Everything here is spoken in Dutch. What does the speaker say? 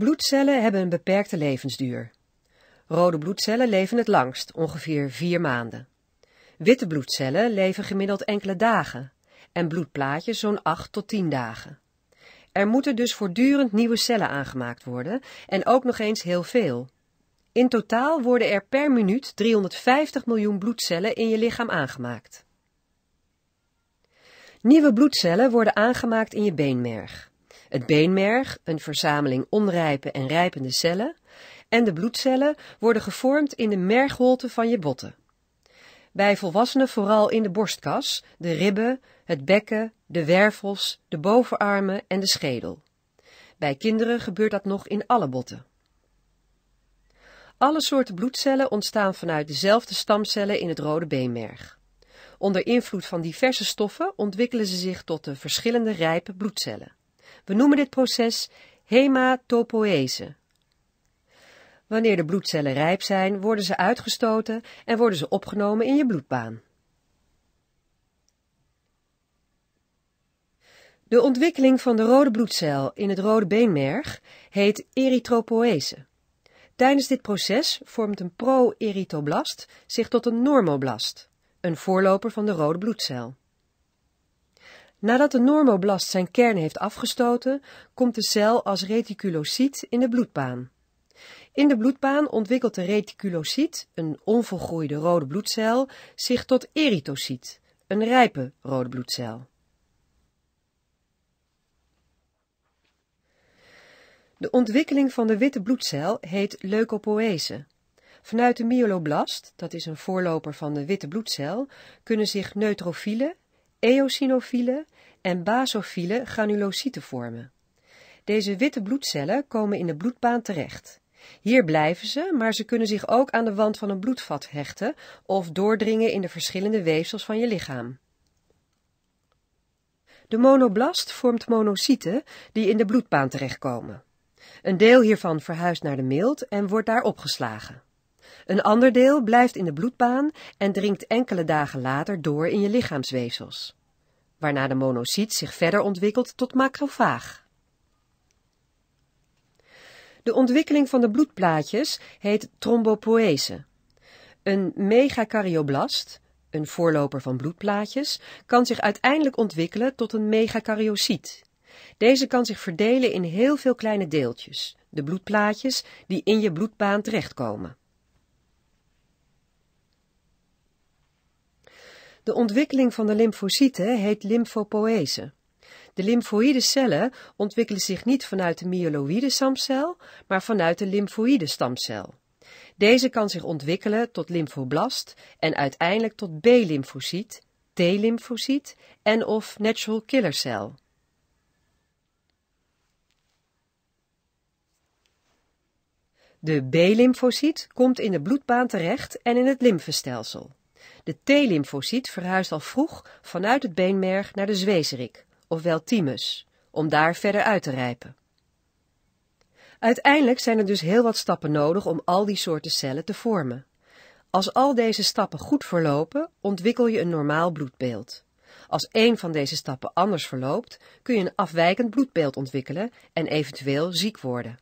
Bloedcellen hebben een beperkte levensduur. Rode bloedcellen leven het langst, ongeveer vier maanden. Witte bloedcellen leven gemiddeld enkele dagen en bloedplaatjes zo'n 8 tot 10 dagen. Er moeten dus voortdurend nieuwe cellen aangemaakt worden en ook nog eens heel veel. In totaal worden er per minuut 350 miljoen bloedcellen in je lichaam aangemaakt. Nieuwe bloedcellen worden aangemaakt in je beenmerg. Het beenmerg, een verzameling onrijpe en rijpende cellen, en de bloedcellen worden gevormd in de mergholte van je botten. Bij volwassenen vooral in de borstkas, de ribben, het bekken, de wervels, de bovenarmen en de schedel. Bij kinderen gebeurt dat nog in alle botten. Alle soorten bloedcellen ontstaan vanuit dezelfde stamcellen in het rode beenmerg. Onder invloed van diverse stoffen ontwikkelen ze zich tot de verschillende rijpe bloedcellen. We noemen dit proces hematopoëse. Wanneer de bloedcellen rijp zijn, worden ze uitgestoten en worden ze opgenomen in je bloedbaan. De ontwikkeling van de rode bloedcel in het rode beenmerg heet erythropoëse. Tijdens dit proces vormt een pro-erythoblast zich tot een normoblast, een voorloper van de rode bloedcel. Nadat de normoblast zijn kern heeft afgestoten, komt de cel als reticulocyte in de bloedbaan. In de bloedbaan ontwikkelt de reticulocyte, een onvolgroeide rode bloedcel, zich tot erythrocyt, een rijpe rode bloedcel. De ontwikkeling van de witte bloedcel heet leukopoëse. Vanuit de myeloblast, dat is een voorloper van de witte bloedcel, kunnen zich neutrofielen eosinofielen en basofiele granulocyten vormen. Deze witte bloedcellen komen in de bloedbaan terecht. Hier blijven ze, maar ze kunnen zich ook aan de wand van een bloedvat hechten of doordringen in de verschillende weefsels van je lichaam. De monoblast vormt monocyten die in de bloedbaan terechtkomen. Een deel hiervan verhuist naar de mild en wordt daar opgeslagen. Een ander deel blijft in de bloedbaan en dringt enkele dagen later door in je lichaamsweefsels, waarna de monocyt zich verder ontwikkelt tot macrofaag. De ontwikkeling van de bloedplaatjes heet trombopoëse. Een megakaryoblast, een voorloper van bloedplaatjes, kan zich uiteindelijk ontwikkelen tot een megakaryocyt. Deze kan zich verdelen in heel veel kleine deeltjes, de bloedplaatjes die in je bloedbaan terechtkomen. De ontwikkeling van de lymfocyten heet lymfopoëse. De lymfoïde cellen ontwikkelen zich niet vanuit de myeloïde stamcel, maar vanuit de lymfoïde stamcel. Deze kan zich ontwikkelen tot lymfoblast en uiteindelijk tot B-lymfocyt, t lymfocyte en of natural killer cell. De b lymfocyte komt in de bloedbaan terecht en in het lymfestelsel. De T-lymfocyt verhuist al vroeg vanuit het beenmerg naar de zwezerik, ofwel thymus, om daar verder uit te rijpen. Uiteindelijk zijn er dus heel wat stappen nodig om al die soorten cellen te vormen. Als al deze stappen goed verlopen, ontwikkel je een normaal bloedbeeld. Als één van deze stappen anders verloopt, kun je een afwijkend bloedbeeld ontwikkelen en eventueel ziek worden.